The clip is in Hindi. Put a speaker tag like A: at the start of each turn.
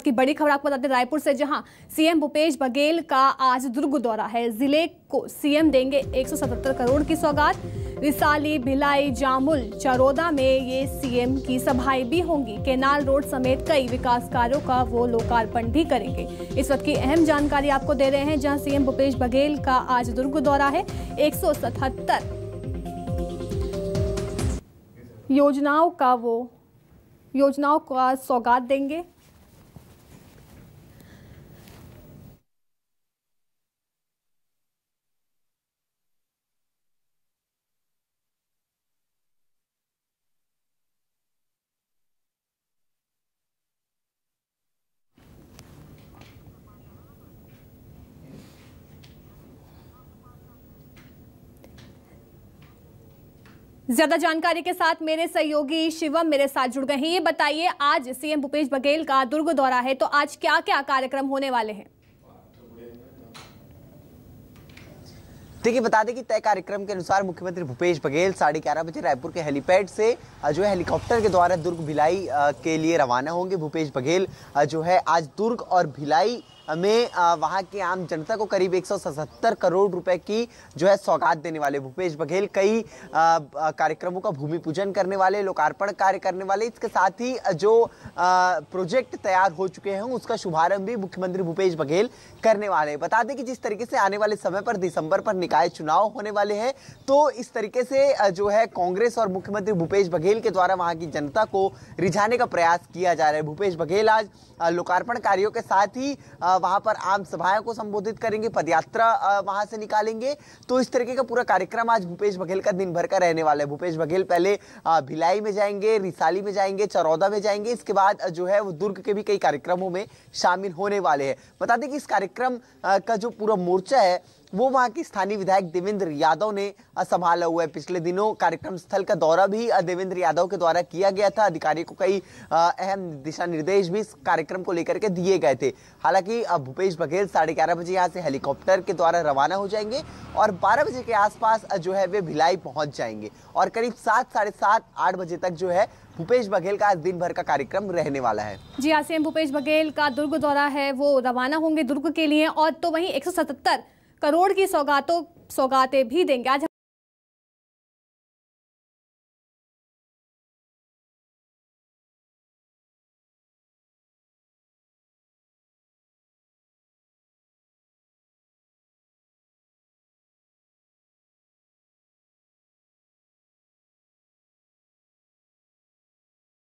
A: की बड़ी खबर आपको बताते रायपुर से जहां सीएम भूपेश बघेल का आज दुर्ग दौरा है जिले को सीएम देंगे 177 करोड़ की सौगात रिसाली भिलाई जामुल चरोदा में ये सीएम की सभाएं भी होंगी केनाल रोड समेत कई विकास कार्यों का वो लोकार्पण भी करेंगे इस वक्त की अहम जानकारी आपको दे रहे हैं जहां सीएम भूपेश बघेल का आज दुर्ग दौरा है एक योजनाओं का वो योजनाओं का सौगात देंगे ज्यादा जानकारी के साथ मेरे सहयोगी शिवम मेरे साथ जुड़ गए हैं ये बताइए आज सीएम भूपेश बघेल का दुर्ग दौरा है तो आज क्या क्या कार्यक्रम होने वाले हैं
B: देखिए बता दें कि तय कार्यक्रम के अनुसार मुख्यमंत्री भूपेश बघेल साढ़े ग्यारह बजे रायपुर के हेलीपैड से जो है हेलीकॉप्टर के द्वारा दुर्ग भिलाई के लिए रवाना होंगे भूपेश बघेल जो है आज दुर्ग और भिलाई में वहाँ की आम जनता को करीब एक करोड़ रुपए की जो है सौगात देने वाले भूपेश बघेल कई कार्यक्रमों का भूमि पूजन करने वाले लोकार्पण कार्य करने वाले इसके साथ ही जो प्रोजेक्ट तैयार हो चुके हैं उसका शुभारंभ भी मुख्यमंत्री भूपेश बघेल करने वाले बता दें कि जिस तरीके से आने वाले समय पर दिसंबर पर निकाय चुनाव होने वाले हैं तो इस तरीके से जो है कांग्रेस और मुख्यमंत्री भूपेश बघेल के द्वारा वहाँ की जनता को रिझाने का प्रयास किया जा रहा है भूपेश बघेल आज लोकार्पण कार्यों के साथ ही वहां पर आम सभाएं को संबोधित करेंगे पदयात्रा वहां से निकालेंगे तो इस तरीके का पूरा कार्यक्रम आज भूपेश बघेल का दिन भर का रहने वाला है भूपेश बघेल पहले भिलाई में जाएंगे रिसाली में जाएंगे चरौदा में जाएंगे इसके बाद जो है वो दुर्ग के भी कई कार्यक्रमों में शामिल होने वाले हैं बता दें कि इस कार्यक्रम का जो पूरा मोर्चा है वो वहाँ की स्थानीय विधायक देवेंद्र यादव ने संभाला हुआ है पिछले दिनों कार्यक्रम स्थल का दौरा भी देवेंद्र यादव के द्वारा किया गया था अधिकारी को कई अहम दिशा निर्देश भी इस कार्यक्रम को लेकर के दिए गए थे हालांकि भूपेश बघेल साढ़े ग्यारह बजे यहाँ से हेलीकॉप्टर के द्वारा रवाना हो जाएंगे और बारह बजे के आसपास जो है वे भिलाई पहुँच जाएंगे और करीब सात साढ़े सात आठ बजे तक जो है भूपेश बघेल का आज दिन भर का कार्यक्रम रहने वाला है
A: जी हाँ सीएम भूपेश बघेल का दुर्ग दौरा है वो रवाना होंगे दुर्ग के लिए और तो वहीं 177 करोड़ की सौगातों सौगातें भी देंगे आज